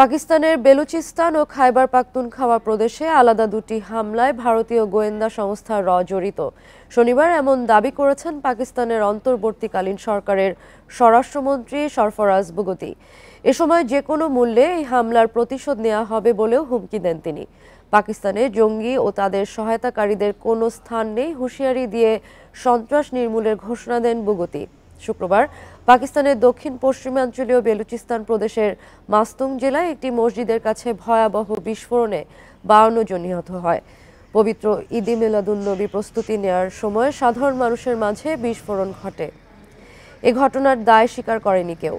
পাকিস্তানের বেলুচিস্তান ও খাইবার পাখতুনখাওয়া প্রদেশে আলাদা দুটি হামলায় ভারতীয় গোয়েন্দা সংস্থা র জড়িত শনিবার এমন দাবি করেছেন পাকিস্তানের অন্তর্বর্তীকালীন সরকারের স্বরাষ্ট্রমন্ত্রী সরফরাজ বুগতি এ সময় যে কোনো মূল্যে এই হামলার প্রতিশোধ নেওয়া হবে বলেও হুমকি দেন তিনি পাকিস্তানে জঙ্গি ও তাদের সহায়তাকারীদের কোনো স্থান নেই হুঁশিয়ারি দিয়ে সন্ত্রাস নির্মূলের ঘোষণা দেন বুগতি শুক্রবার পাকিস্তানের দক্ষিণ পশ্চিমাঞ্চলীয় বেলুচিস্তান প্রদেশের মাস্তুং জেলায় একটি মসজিদের কাছে ভয়াবহ বিস্ফোরণে বাউন্ন জন নিহত হয় পবিত্র ঈদে মিলাদুন্নবী প্রস্তুতি নেয়ার সময় সাধারণ মানুষের মাঝে বিস্ফোরণ ঘটে এ ঘটনার দায় স্বীকার করেনি কেউ